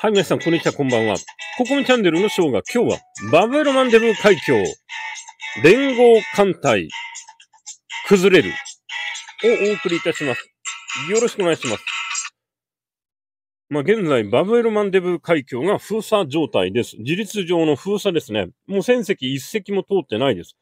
はい、皆さん、こんにちは、こんばんは。ここミチャンネルのショーが今日は、バブルマンデブー海峡、連合艦隊、崩れる、をお送りいたします。よろしくお願いします。まあ、現在、バブルマンデブー海峡が封鎖状態です。事実上の封鎖ですね。もう戦石一隻も通ってないです。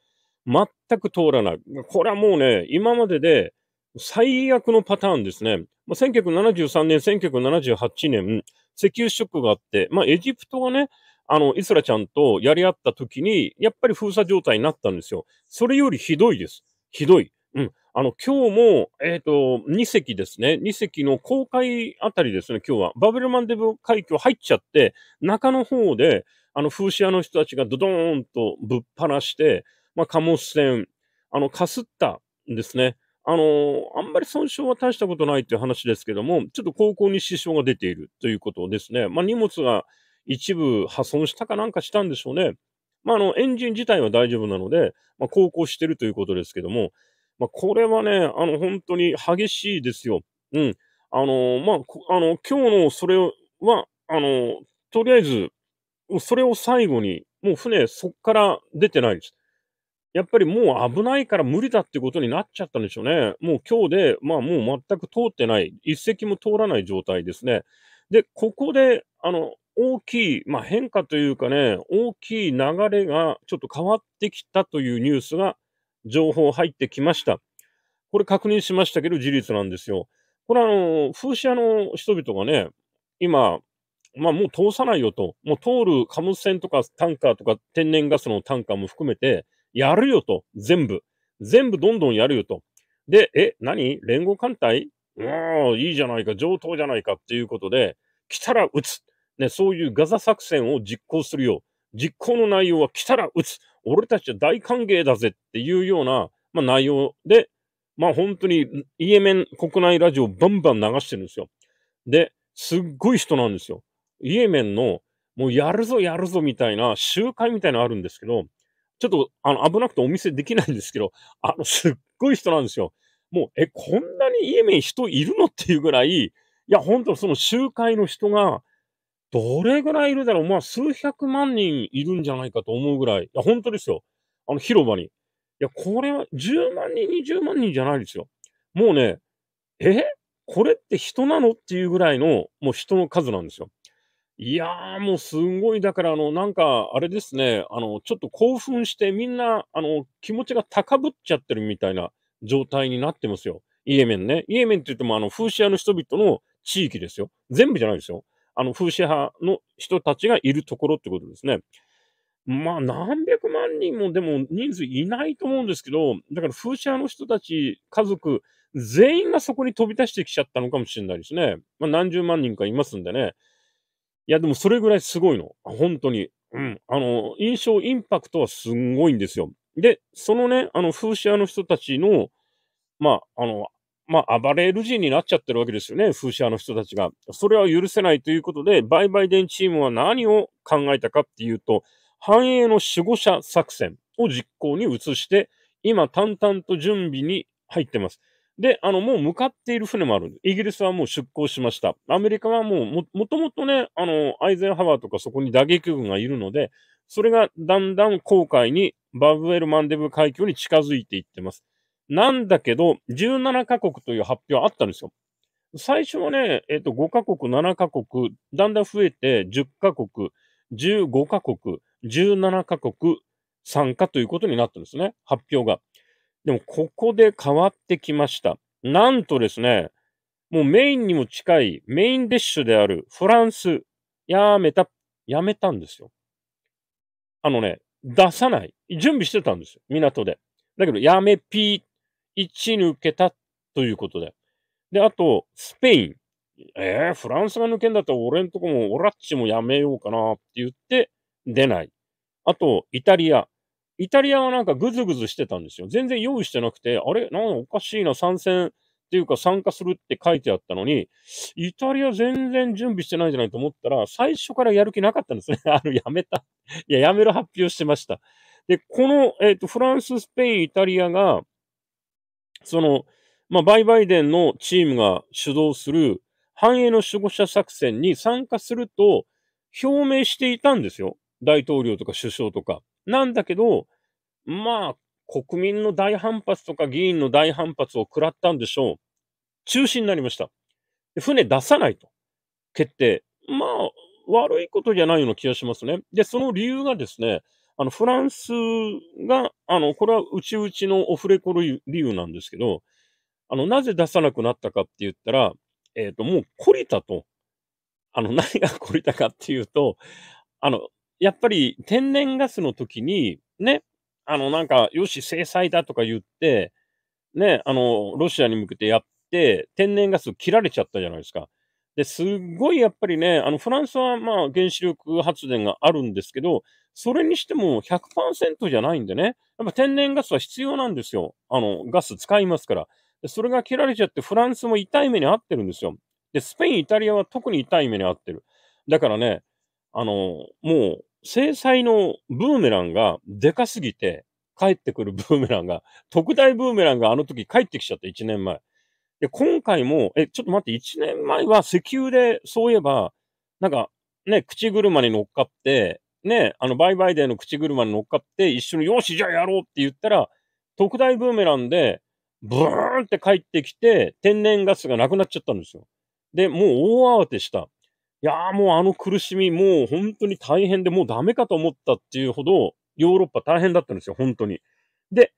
全く通らない。これはもうね、今までで最悪のパターンですね。まあ、1973年、1978年、石油ショックがあって、まあ、エジプトがね、あの、イスラちゃんとやり合った時に、やっぱり封鎖状態になったんですよ。それよりひどいです。ひどい。うん。あの、今日も、えっ、ー、と、2隻ですね。2隻の公海あたりですね、今日は。バブルマンデブ海峡入っちゃって、中の方で、あの、風刺屋の人たちがドドーンとぶっ放して、まあ、貨物船、あの、かすったんですね。あの、あんまり損傷は大したことないっていう話ですけども、ちょっと高校に支障が出ているということですね。まあ、荷物が一部破損したかなんかしたんでしょうね。まあ、あの、エンジン自体は大丈夫なので、まあ、航行してるということですけども、まあ、これはね、あの、本当に激しいですよ。うん。あの、まあ、あの、今日のそれは、あの、とりあえず、それを最後に、もう船そこから出てないです。やっぱりもう危ないから無理だってことになっちゃったんでしょうね。もう今日で、まあもう全く通ってない、一石も通らない状態ですね。で、ここで、あの、大きい、まあ、変化というかね、大きい流れがちょっと変わってきたというニュースが、情報入ってきました。これ確認しましたけど、事実なんですよ。これあの、風車の人々がね、今、まあもう通さないよと、もう通る貨物船とかタンカーとか天然ガスのタンカーも含めて、やるよと、全部。全部どんどんやるよと。で、え、何連合艦隊うん、いいじゃないか、上等じゃないかっていうことで、来たら撃つ。ね、そういうガザ作戦を実行するよ。実行の内容は来たら撃つ。俺たちは大歓迎だぜっていうような、まあ、内容で、まあ本当にイエメン国内ラジオバンバン流してるんですよ。で、すっごい人なんですよ。イエメンの、もうやるぞやるぞみたいな集会みたいなのあるんですけど、ちょっと、あの、危なくてお見せできないんですけど、あの、すっごい人なんですよ。もう、え、こんなにイエメン人いるのっていうぐらい、いや、本当その集会の人が、どれぐらいいるだろうまあ、数百万人いるんじゃないかと思うぐらい。いや、本当ですよ。あの、広場に。いや、これは10万人、20万人じゃないですよ。もうね、えこれって人なのっていうぐらいの、もう人の数なんですよ。いやー、もうすごい、だから、あの、なんか、あれですね、あの、ちょっと興奮して、みんな、あの、気持ちが高ぶっちゃってるみたいな状態になってますよ。イエメンね。イエメンって言っても、あの、フーシアの人々の地域ですよ。全部じゃないですよ。あの、フーシア派の人たちがいるところってことですね。まあ、何百万人もでも人数いないと思うんですけど、だから、フーシアの人たち、家族、全員がそこに飛び出してきちゃったのかもしれないですね。まあ、何十万人かいますんでね。いや、でもそれぐらいすごいの。本当に。うん。あの、印象、インパクトはすんごいんですよ。で、そのね、あの、風刺屋の人たちの、まあ、あの、まあ、暴れる人になっちゃってるわけですよね、風刺屋の人たちが。それは許せないということで、ババイイデンチームは何を考えたかっていうと、繁栄の守護者作戦を実行に移して、今、淡々と準備に入ってます。で、あの、もう向かっている船もあるイギリスはもう出港しました。アメリカはもうも、もともとね、あの、アイゼンハワーとかそこに打撃軍がいるので、それがだんだん航海に、バブエル・マンデブ海峡に近づいていってます。なんだけど、17カ国という発表あったんですよ。最初はね、えっ、ー、と、5カ国、7カ国、だんだん増えて10カ国、15カ国、17カ国参加ということになったんですね、発表が。でも、ここで変わってきました。なんとですね、もうメインにも近いメインディッシュであるフランス、やめた、やめたんですよ。あのね、出さない。準備してたんですよ。港で。だけど、やめピー、一抜けたということで。で、あと、スペイン。えー、フランスが抜けんだったら俺んとこもオラッチもやめようかなって言って出ない。あと、イタリア。イタリアはなんかグズグズしてたんですよ。全然用意してなくて、あれなんかおかしいな、参戦っていうか参加するって書いてあったのに、イタリア全然準備してないんじゃないと思ったら、最初からやる気なかったんですね。あの、やめた。いや、やめる発表してました。で、この、えっ、ー、と、フランス、スペイン、イタリアが、その、まあ、バイバイデンのチームが主導する繁栄の守護者作戦に参加すると表明していたんですよ。大統領とか首相とか。なんだけど、まあ、国民の大反発とか議員の大反発を食らったんでしょう。中止になりました。船出さないと決定。まあ、悪いことじゃないような気がしますね。で、その理由がですね、あの、フランスが、あの、これはうちうちのオフレコ理由なんですけど、あの、なぜ出さなくなったかって言ったら、えっ、ー、と、もう懲りたと。あの、何が懲りたかっていうと、あの、やっぱり天然ガスの時に、ね、あの、なんか、よし、制裁だとか言って、ね、あの、ロシアに向けてやって、天然ガス切られちゃったじゃないですか。で、すごいやっぱりね、あの、フランスはまあ原子力発電があるんですけど、それにしても100%じゃないんでね、やっぱ天然ガスは必要なんですよ。あの、ガス使いますから。でそれが切られちゃってフランスも痛い目に遭ってるんですよ。で、スペイン、イタリアは特に痛い目に遭ってる。だからね、あの、もう制裁のブーメランがでかすぎて、帰ってくるブーメランが、特大ブーメランがあの時帰ってきちゃった、1年前。で、今回も、え、ちょっと待って、1年前は石油で、そういえば、なんか、ね、口車に乗っかって、ね、あの、売買デーの口車に乗っかって、一緒に、よし、じゃあやろうって言ったら、特大ブーメランで、ブーンって帰ってきて、天然ガスがなくなっちゃったんですよ。で、もう大慌てした。やーもうあの苦しみ、もう本当に大変で、もうダメかと思ったっていうほど、ヨーロッパ大変だったんですよ、本当に。で、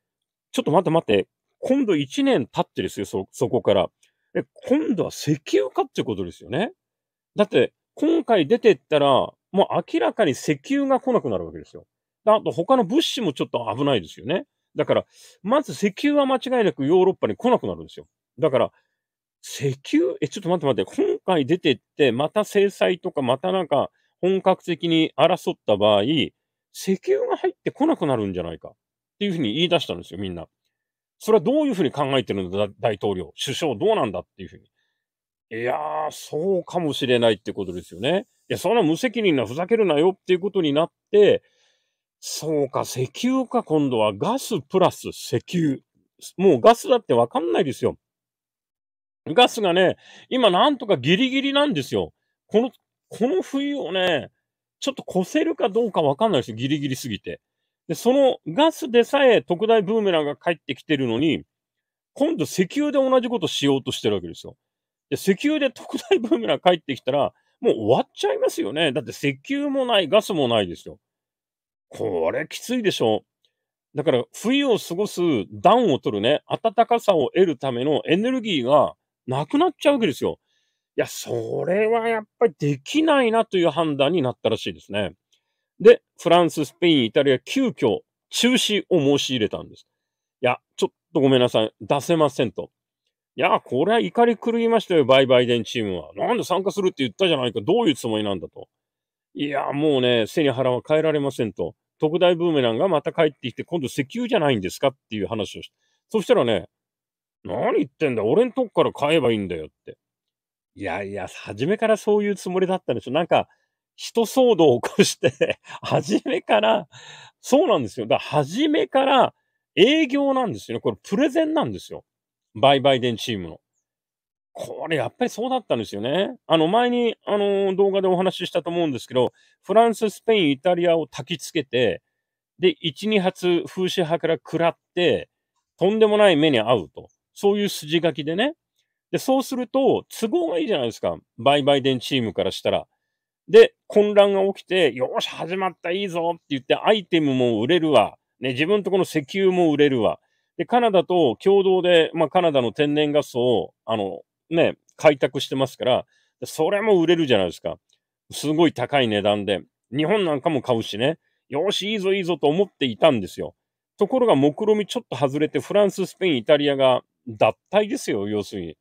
ちょっと待って待って、今度1年経ってですよ、そ、そこから。で、今度は石油化ってことですよね。だって、今回出てったら、もう明らかに石油が来なくなるわけですよ。あと他の物資もちょっと危ないですよね。だから、まず石油は間違いなくヨーロッパに来なくなるんですよ。だから、石油、え、ちょっと待って待って、今回出てって、また制裁とか、またなんか本格的に争った場合、石油が入ってこなくなるんじゃないかっていうふうに言い出したんですよ、みんな。それはどういうふうに考えてるんだ、大統領、首相どうなんだっていうふうに。いやー、そうかもしれないってことですよね。いや、そんな無責任な、ふざけるなよっていうことになって、そうか、石油か、今度はガスプラス石油。もうガスだってわかんないですよ。ガスがね、今なんとかギリギリなんですよ。この、この冬をね、ちょっと越せるかどうかわかんないですよ。ギリギリすぎて。で、そのガスでさえ特大ブーメランが帰ってきてるのに、今度石油で同じことしようとしてるわけですよ。で、石油で特大ブーメラン帰ってきたら、もう終わっちゃいますよね。だって石油もない、ガスもないですよ。これきついでしょ。だから冬を過ごす暖を取るね、暖かさを得るためのエネルギーがなくなっちゃうわけですよ。いや、それはやっぱりできないなという判断になったらしいですね。で、フランス、スペイン、イタリア、急遽中止を申し入れたんです。いや、ちょっとごめんなさい。出せませんと。いや、これは怒り狂いましたよ、バイバイデンチームは。なんで参加するって言ったじゃないか。どういうつもりなんだと。いや、もうね、背に腹は変えられませんと。特大ブーメランがまた帰ってきて、今度石油じゃないんですかっていう話をして。そしたらね、何言ってんだ俺んとこから買えばいいんだよって。いやいや、初めからそういうつもりだったんでしょ。なんか、人騒動を起こして 初めから、そうなんですよ。だから初めから営業なんですよね。これプレゼンなんですよ。ババイイデンチームの。これやっぱりそうだったんですよね。あの前にあの動画でお話ししたと思うんですけど、フランス、スペイン、イタリアを焚きつけて、で、1、2発風刺派から食らって、とんでもない目に遭うと。そういう筋書きでね。で、そうすると、都合がいいじゃないですか。ババイイデンチームからしたら。で、混乱が起きて、よし、始まった、いいぞって言って、アイテムも売れるわ。ね、自分とこの石油も売れるわ。で、カナダと共同で、まあ、カナダの天然ガスを、あの、ね、開拓してますから、それも売れるじゃないですか。すごい高い値段で。日本なんかも買うしね。よし、いいぞ、いいぞと思っていたんですよ。ところが目論みちょっと外れて、フランス、スペイン、イタリアが脱退ですよ、要するに。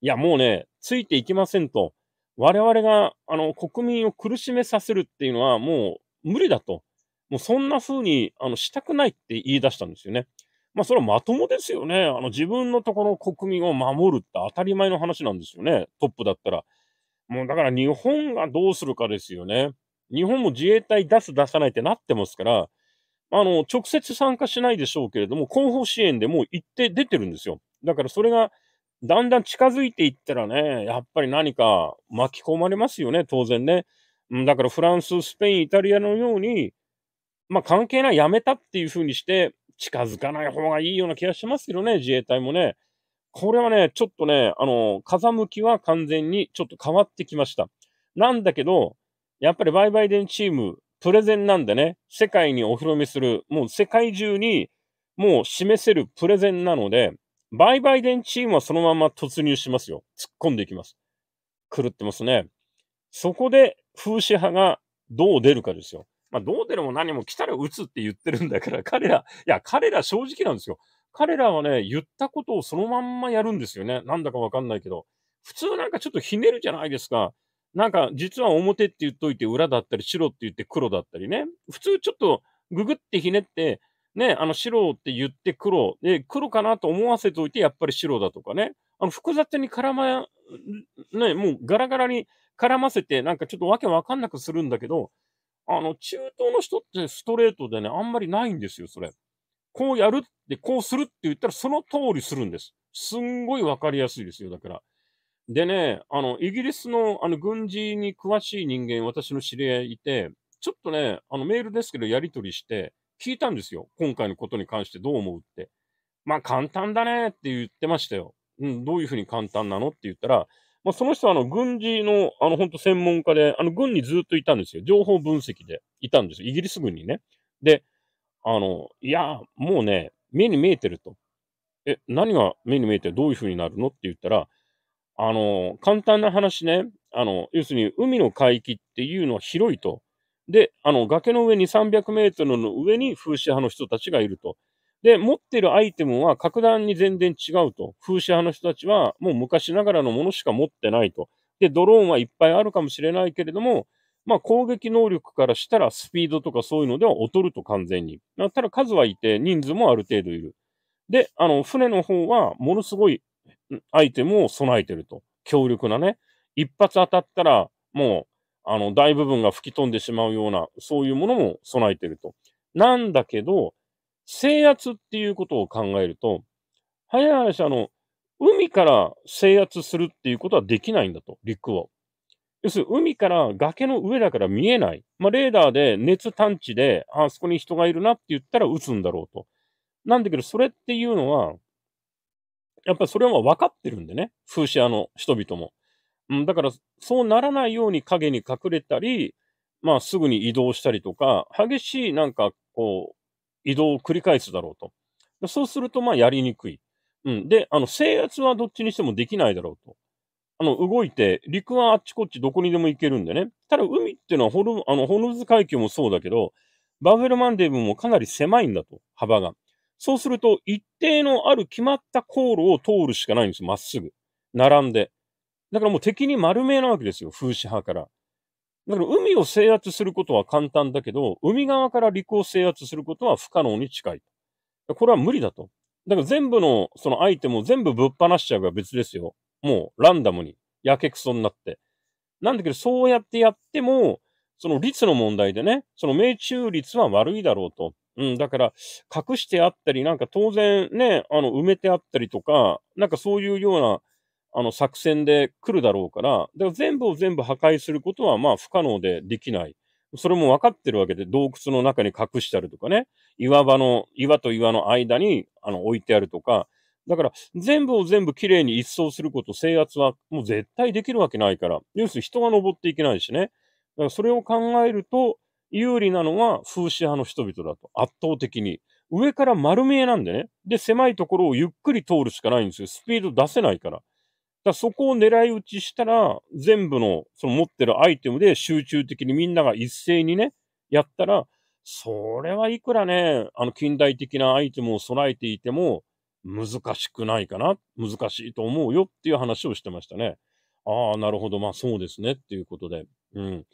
いや、もうね、ついていきませんと。我々が、あの、国民を苦しめさせるっていうのはもう無理だと。もうそんな風に、あの、したくないって言い出したんですよね。まあ、それはまともですよね。あの、自分のところ国民を守るって当たり前の話なんですよね。トップだったら。もうだから日本がどうするかですよね。日本も自衛隊出す出さないってなってますから、あの、直接参加しないでしょうけれども、後方支援でもう行って出てるんですよ。だからそれが、だんだん近づいていったらね、やっぱり何か巻き込まれますよね、当然ね。だからフランス、スペイン、イタリアのように、まあ関係ない、やめたっていうふうにして、近づかない方がいいような気がしますけどね、自衛隊もね。これはね、ちょっとね、あの、風向きは完全にちょっと変わってきました。なんだけど、やっぱり売買電チームプレゼンなんでね、世界にお披露目する、もう世界中にもう示せるプレゼンなので、売買電チームはそのまま突入しますよ。突っ込んでいきます。狂ってますね。そこで風刺派がどう出るかですよ。まあ、どう出るも何も来たら撃つって言ってるんだから、彼ら、いや、彼ら正直なんですよ。彼らはね、言ったことをそのまんまやるんですよね。なんだかわかんないけど。普通なんかちょっとひねるじゃないですか。なんか実は表って言っといて裏だったり白って言って黒だったりね。普通ちょっとググってひねって、ね、あの白って言って黒、で、黒かなと思わせておいてやっぱり白だとかね。あの複雑に絡ま、ね、もうガラガラに絡ませてなんかちょっとわけわかんなくするんだけど、あの中東の人ってストレートでね、あんまりないんですよ、それ。こうやるって、こうするって言ったらその通りするんです。すんごいわかりやすいですよ、だから。でね、あの、イギリスのあの軍事に詳しい人間、私の知り合いいて、ちょっとね、あのメールですけど、やり取りして、聞いたんですよ。今回のことに関してどう思うって。まあ、簡単だねって言ってましたよ。うん、どういうふうに簡単なのって言ったら、まあ、その人はあの軍事の、あの、本当専門家で、あの、軍にずっといたんですよ。情報分析でいたんですよ。イギリス軍にね。で、あの、いや、もうね、目に見えてると。え、何が目に見えてどういうふうになるのって言ったら、あの、簡単な話ね、あの、要するに海の海域っていうのは広いと。で、あの、崖の上に300メートルの上に風刺派の人たちがいると。で、持ってるアイテムは格段に全然違うと。風刺派の人たちはもう昔ながらのものしか持ってないと。で、ドローンはいっぱいあるかもしれないけれども、まあ攻撃能力からしたらスピードとかそういうのでは劣ると完全に。ただ数はいて人数もある程度いる。で、あの、船の方はものすごいアイテムを備えてると。強力なね。一発当たったら、もう、あの、大部分が吹き飛んでしまうような、そういうものも備えてると。なんだけど、制圧っていうことを考えると、早い話、あの、海から制圧するっていうことはできないんだと、陸を。要するに海から崖の上だから見えない。まあ、レーダーで熱探知で、あそこに人がいるなって言ったら撃つんだろうと。なんだけど、それっていうのは、やっぱりそれは分かってるんでね、風刺屋の人々も。うん、だから、そうならないように影に隠れたり、まあ、すぐに移動したりとか、激しいなんか、こう、移動を繰り返すだろうと。そうすると、まあ、やりにくい。うん。で、あの、制圧はどっちにしてもできないだろうと。あの、動いて、陸はあっちこっちどこにでも行けるんでね。ただ、海っていうのはホル、あの、ホルムズ海峡もそうだけど、バーフェルマンデブもかなり狭いんだと、幅が。そうすると、一定のある決まった航路を通るしかないんです。まっすぐ。並んで。だからもう敵に丸めなわけですよ。風刺派から。だから海を制圧することは簡単だけど、海側から陸を制圧することは不可能に近い。これは無理だと。だから全部のそのアイテムを全部ぶっ放しちゃうが別ですよ。もうランダムに、やけくそになって。なんだけど、そうやってやっても、その率の問題でね、その命中率は悪いだろうと。うん、だから、隠してあったり、なんか当然ね、あの、埋めてあったりとか、なんかそういうような、あの、作戦で来るだろうから、だから全部を全部破壊することは、まあ、不可能でできない。それも分かってるわけで、洞窟の中に隠してあるとかね、岩場の、岩と岩の間に、あの、置いてあるとか、だから、全部を全部きれいに一掃すること、制圧はもう絶対できるわけないから、要するに人が登っていけないしね。だからそれを考えると、有利なのは風刺派の人々だと、圧倒的に。上から丸見えなんでね。で、狭いところをゆっくり通るしかないんですよ。スピード出せないから。だそこを狙い撃ちしたら、全部のその持ってるアイテムで集中的にみんなが一斉にね、やったら、それはいくらね、あの近代的なアイテムを備えていても、難しくないかな難しいと思うよっていう話をしてましたね。ああ、なるほど。まあそうですね。っていうことで。うん。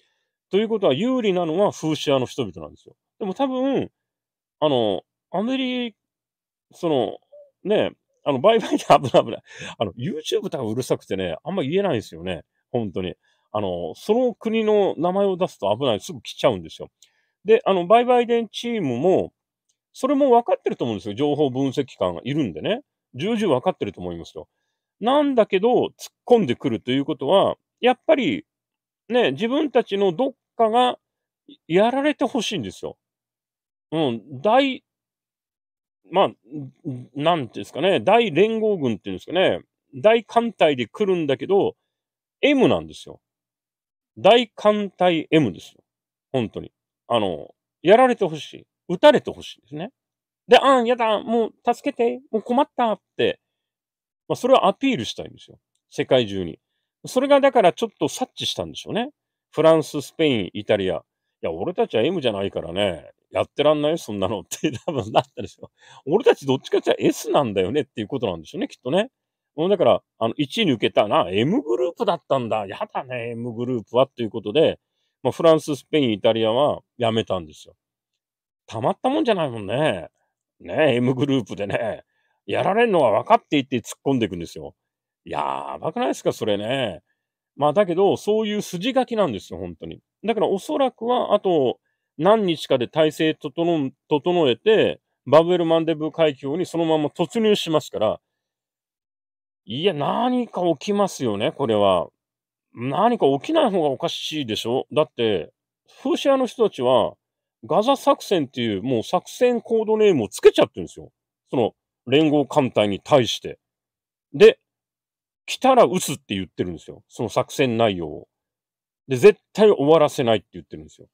ということは有利なのは風刺屋の人々なんですよ。でも多分、あの、アメリ、その、ね、あの、売買で 危ない危ない。あの、YouTube とかうるさくてね、あんま言えないんですよね。本当に。あの、その国の名前を出すと危ない。すぐ来ちゃうんですよ。で、あの、売買ンチームも、それも分かってると思うんですよ。情報分析官がいるんでね。重々分かってると思いますよ。なんだけど、突っ込んでくるということは、やっぱりね、自分たちのどっかがやられてほしいんですよ。うん、大、まあ、なんていうんですかね、大連合軍っていうんですかね、大艦隊で来るんだけど、M なんですよ。大艦隊 M ですよ。本当に。あの、やられてほしい。撃たれてほしいですね。で、あん、やだ、もう助けて、もう困ったって、まあ、それをアピールしたいんですよ。世界中に。それがだからちょっと察知したんでしょうね。フランス、スペイン、イタリア。いや、俺たちは M じゃないからね、やってらんないそんなのって 多分なったでしょ。俺たちどっちかって言ったら S なんだよねっていうことなんでしょうね、きっとね。だから、あの、1位抜けたな、M グループだったんだ。やだね、M グループはっていうことで、まあ、フランス、スペイン、イタリアはやめたんですよ。たまったもんじゃないもんね。ね、M グループでね、やられるのは分かっていて突っ込んでいくんですよ。やばくないですか、それね。まあ、だけど、そういう筋書きなんですよ、本当に。だから、おそらくは、あと、何日かで体制整えて、バブエル・マンデブ海峡にそのまま突入しますから、いや、何か起きますよね、これは。何か起きない方がおかしいでしょだって、フーシアの人たちは、ガザ作戦っていう、もう作戦コードネームをつけちゃってるんですよ。その、連合艦隊に対して。で、来たら撃つって言ってるんですよ。その作戦内容を。で、絶対終わらせないって言ってるんですよ。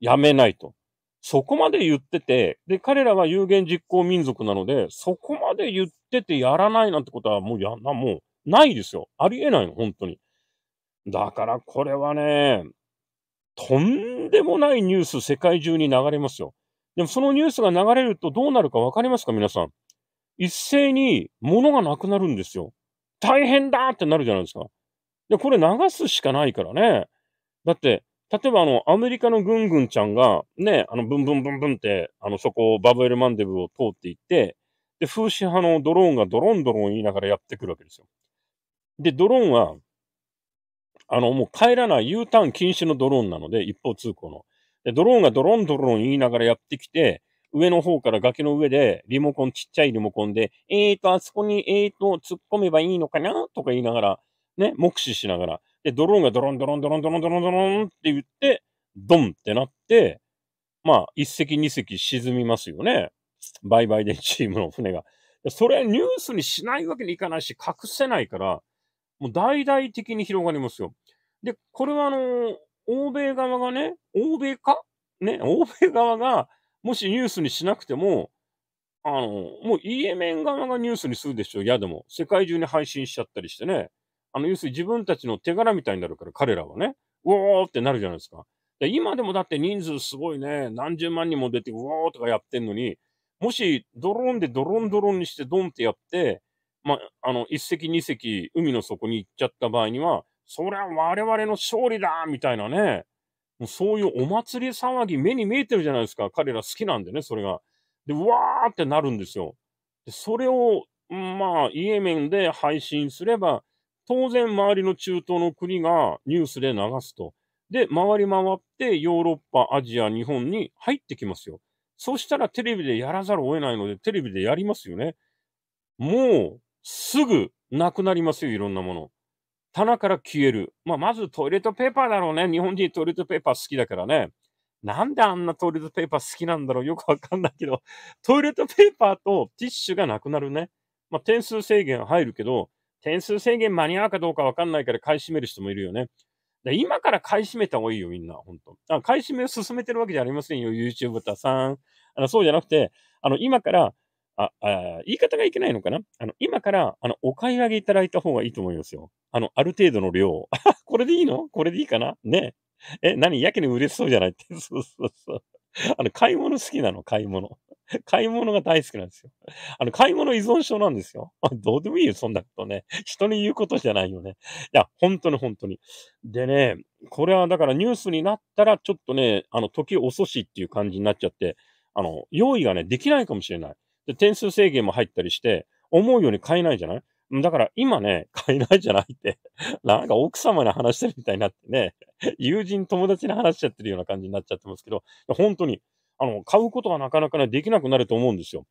やめないと。そこまで言ってて、で、彼らは有言実行民族なので、そこまで言っててやらないなんてことはもうやな、もうないですよ。ありえないの、本当に。だからこれはね、とんでもないニュース世界中に流れますよ。でもそのニュースが流れるとどうなるかわかりますか皆さん。一斉に物がなくなるんですよ。大変だってなるじゃないですか。で、これ流すしかないからね。だって、例えばあの、アメリカのぐんぐんちゃんが、ね、あの、ブンブンブンブンって、あの、そこをバブエルマンデブを通っていって、で、風刺派のドローンがドロンドロン言いながらやってくるわけですよ。で、ドローンは、あの、もう帰らない U ターン禁止のドローンなので、一方通行の。で、ドローンがドロンドロン言いながらやってきて、上の方から崖の上で、リモコン、ちっちゃいリモコンで、えーと、あそこに、えーと、突っ込めばいいのかなとか言いながら、ね、目視しながら、で、ドローンがドロンドロンドロンドロンドロンドロンって言って、ドンってなって、まあ、一隻二隻沈みますよね。売買でチームの船が。それニュースにしないわけにいかないし、隠せないから、もう大々的に広がりますよ。で、これはあのー、欧米側がね、欧米かね、欧米側が、もしニュースにしなくても、あの、もうイエメン側がニュースにするでしょ、嫌でも。世界中に配信しちゃったりしてね。あの、要するに自分たちの手柄みたいになるから、彼らはね。うおーってなるじゃないですか。で今でもだって人数すごいね、何十万人も出て、うおーとかやってんのに、もしドローンでドロンドロンにしてドンってやって、まあ、あの、一隻二隻海の底に行っちゃった場合には、そりゃ我々の勝利だみたいなね、もうそういうお祭り騒ぎ、目に見えてるじゃないですか。彼ら好きなんでね、それが。で、わーってなるんですよ。でそれを、まあ、イエメンで配信すれば、当然周りの中東の国がニュースで流すと。で、回り回ってヨーロッパ、アジア、日本に入ってきますよ。そしたらテレビでやらざるを得ないので、テレビでやりますよね。もう、すぐなくなりますよ、いろんなもの。棚から消える。まあ、まずトイレットペーパーだろうね。日本人トイレットペーパー好きだからね。なんであんなトイレットペーパー好きなんだろうよくわかんないけど、トイレットペーパーとティッシュがなくなるね。まあ、点数制限入るけど、点数制限間に合うかどうかわかんないから買い占める人もいるよね。で今から買い占めた方がいいよ、みんな。本当あ買い占めを進めてるわけじゃありませんよ、y o u t u b e たさん。あのそうじゃなくて、あの、今からあ、あ言い方がいけないのかなあの、今から、あの、お買い上げいただいた方がいいと思いますよ。あの、ある程度の量。これでいいのこれでいいかなねえ。何やけに嬉しそうじゃないって。そうそうそう。あの、買い物好きなの、買い物。買い物が大好きなんですよ。あの、買い物依存症なんですよ。どうでもいいよ、そんなことね。人に言うことじゃないよね。いや、本当に本当に。でね、これはだからニュースになったら、ちょっとね、あの、時遅しっていう感じになっちゃって、あの、用意がね、できないかもしれない。で、点数制限も入ったりして、思うように買えないじゃないだから今ね、買えないじゃないって、なんか奥様に話してるみたいになってね、友人、友達に話しちゃってるような感じになっちゃってますけど、本当に、あの、買うことがなかなかね、できなくなると思うんですよ。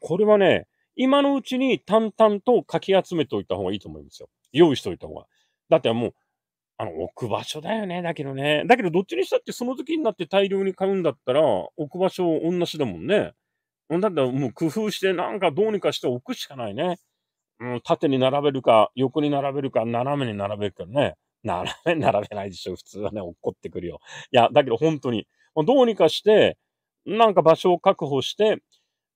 これはね、今のうちに淡々とかき集めておいた方がいいと思いますよ。用意しておいた方が。だってもう、あの、置く場所だよね。だけどね。だけど、どっちにしたってその時になって大量に買うんだったら、置く場所同じだもんね。だってもう工夫してなんかどうにかして置くしかないね。うん、縦に並べるか、横に並べるか、斜めに並べるかね。並べ、並べないでしょ。普通はね、落っこってくるよ。いや、だけど本当に、どうにかして、なんか場所を確保して、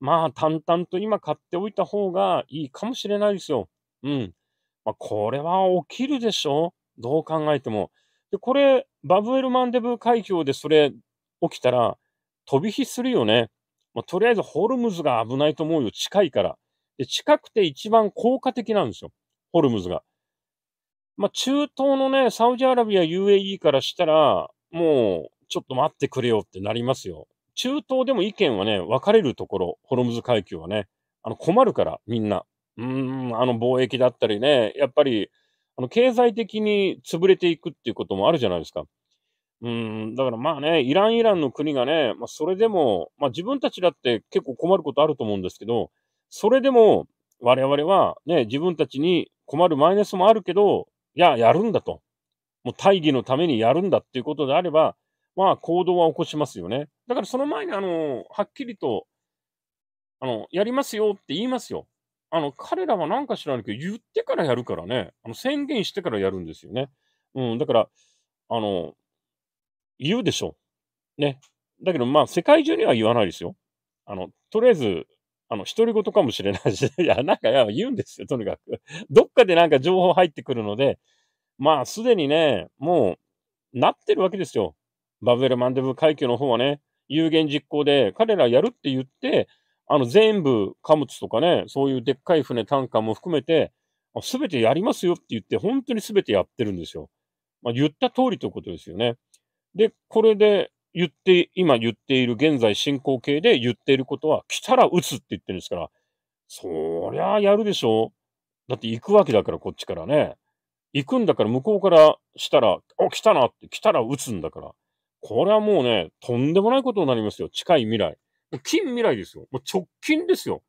まあ、淡々と今買っておいた方がいいかもしれないですよ。うん。まあ、これは起きるでしょどう考えても。で、これ、バブエルマンデブー海峡でそれ起きたら、飛び火するよね。まあ、とりあえずホルムズが危ないと思うよ。近いから。で近くて一番効果的なんですよ。ホルムズが。まあ、中東のね、サウジアラビア UAE からしたら、もう、ちょっと待ってくれよってなりますよ。中東でも意見はね、分かれるところ、ホルムズ海峡はね。あの、困るから、みんな。うん、あの、貿易だったりね、やっぱり、あの、経済的に潰れていくっていうこともあるじゃないですか。うん、だからまあね、イラン、イランの国がね、まあ、それでも、まあ、自分たちだって結構困ることあると思うんですけど、それでも我々はね、自分たちに困るマイナスもあるけど、いや、やるんだと。もう大義のためにやるんだっていうことであれば、まあ行動は起こしますよね。だからその前に、あの、はっきりと、あの、やりますよって言いますよ。あの、彼らは何か知らないけど、言ってからやるからね、あの宣言してからやるんですよね。うん、だから、あの、言うでしょう。ね。だけど、まあ、世界中には言わないですよ。あの、とりあえず、あの、独り言かもしれないし、いや、なんか、言うんですよ、とにかく。どっかでなんか情報入ってくるので、まあ、すでにね、もう、なってるわけですよ。バブエル・マンデブ海峡の方はね、有言実行で、彼らやるって言って、あの、全部、貨物とかね、そういうでっかい船、単価も含めて、すべてやりますよって言って、本当にすべてやってるんですよ。まあ、言った通りということですよね。で、これで言って、今言っている、現在進行形で言っていることは、来たら撃つって言ってるんですから、そりゃあやるでしょだって行くわけだから、こっちからね。行くんだから、向こうからしたら、お、来たなって、来たら撃つんだから。これはもうね、とんでもないことになりますよ。近い未来。近未来ですよ。もう直近ですよ。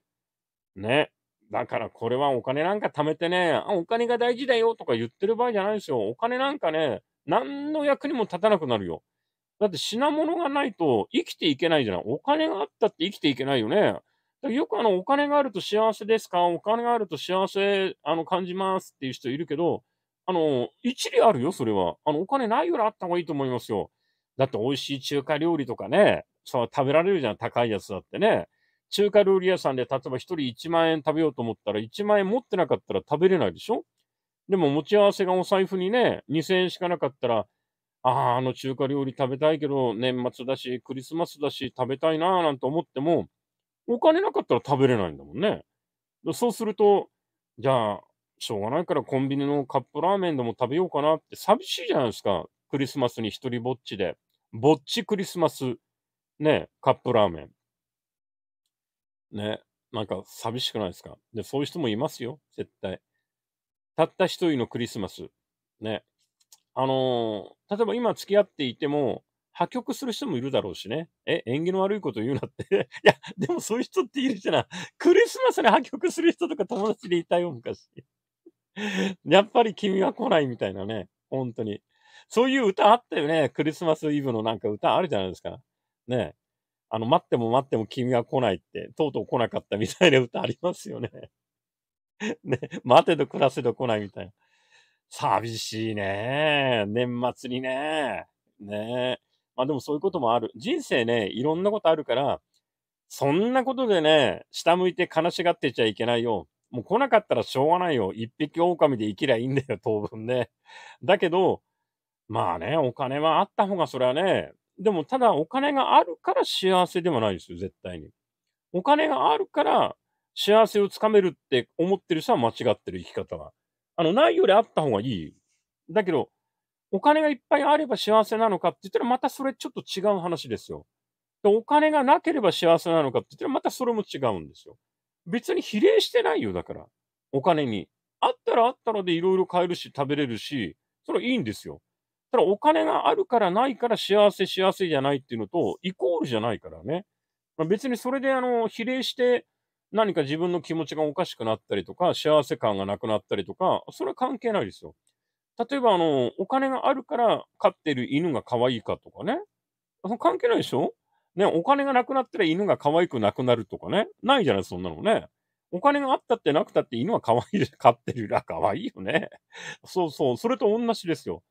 ね。だからこれはお金なんか貯めてね、お金が大事だよとか言ってる場合じゃないですよ。お金なんかね、何の役にも立たなくなるよ。だって品物がないと生きていけないじゃない。お金があったって生きていけないよね。よくあの、お金があると幸せですかお金があると幸せ、あの、感じますっていう人いるけど、あの、一理あるよ、それは。あの、お金ないよりあった方がいいと思いますよ。だって美味しい中華料理とかね、さ、食べられるじゃん、高いやつだってね。中華料理屋さんで、例えば一人1万円食べようと思ったら、1万円持ってなかったら食べれないでしょでも持ち合わせがお財布にね、2000円しかなかったら、ああ、あの中華料理食べたいけど、年末だし、クリスマスだし、食べたいなーなんて思っても、お金なかったら食べれないんだもんね。そうすると、じゃあ、しょうがないからコンビニのカップラーメンでも食べようかなって寂しいじゃないですか。クリスマスに一人ぼっちで。ぼっちクリスマス、ね、カップラーメン。ね、なんか寂しくないですか。で、そういう人もいますよ、絶対。たった一人のクリスマス。ね。あのー、例えば今付き合っていても、破局する人もいるだろうしね。え、縁起の悪いこと言うなって。いや、でもそういう人っているじゃない。クリスマスに破局する人とか友達でいたよ、昔。やっぱり君は来ないみたいなね。本当に。そういう歌あったよね。クリスマスイブのなんか歌あるじゃないですか。ね。あの、待っても待っても君は来ないって、とうとう来なかったみたいな歌ありますよね。ね、待てど暮らせど来ないみたいな。寂しいね。年末にね。ねまあでもそういうこともある。人生ね、いろんなことあるから、そんなことでね、下向いて悲しがってちゃいけないよ。もう来なかったらしょうがないよ。一匹狼で生きりゃいいんだよ、当分ね。だけど、まあね、お金はあった方がそれはね、でもただお金があるから幸せでもないですよ、絶対に。お金があるから幸せをつかめるって思ってる人は間違ってる生き方が。あの、ないよりあった方がいい。だけど、お金がいっぱいあれば幸せなのかって言ったら、またそれちょっと違う話ですよ。でお金がなければ幸せなのかって言ったら、またそれも違うんですよ。別に比例してないよ、だから。お金に。あったらあったのでいろいろ買えるし、食べれるし、それはいいんですよ。ただお金があるからないから幸せ、幸せじゃないっていうのと、イコールじゃないからね。まあ、別にそれであの、比例して、何か自分の気持ちがおかしくなったりとか、幸せ感がなくなったりとか、それは関係ないですよ。例えば、あの、お金があるから飼ってる犬が可愛いかとかね。関係ないでしょね、お金がなくなったら犬が可愛くなくなるとかね。ないじゃない、そんなのね。お金があったってなくたって犬は可愛いじゃん。飼ってるら可愛いよね。そうそう。それと同じですよ。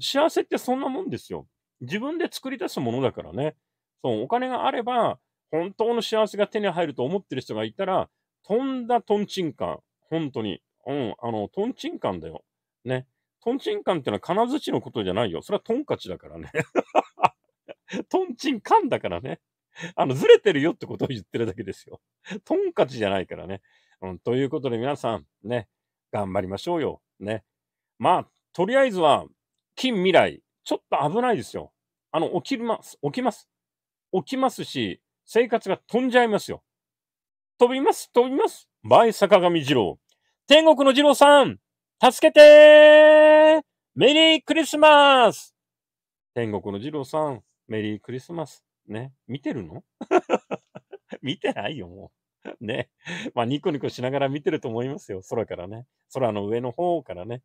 幸せってそんなもんですよ。自分で作り出すものだからね。そう、お金があれば、本当の幸せが手に入ると思ってる人がいたら、とんだトンチンカン。本当に。うん、あの、トンチンカンだよ。ね。トンチンカンってのは金槌のことじゃないよ。それはトンカチだからね。トンチンカンだからね。あの、ずれてるよってことを言ってるだけですよ。トンカチじゃないからね。うん、ということで皆さん、ね、頑張りましょうよ。ね。まあ、とりあえずは、近未来、ちょっと危ないですよ。あの、起きます。起きます。起きますし、生活が飛んじゃいますよ。飛びます、飛びます。前坂上二郎。天国の二郎さん助けてメリークリスマス天国の二郎さん、メリークリスマス。ね。見てるの 見てないよ、もう。ね。まあ、ニコニコしながら見てると思いますよ。空からね。空の上の方からね。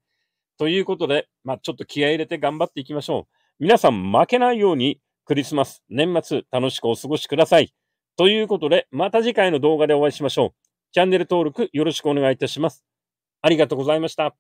ということで、まあ、ちょっと気合入れて頑張っていきましょう。皆さん負けないように、クリスマス、年末、楽しくお過ごしください。ということで、また次回の動画でお会いしましょう。チャンネル登録よろしくお願いいたします。ありがとうございました。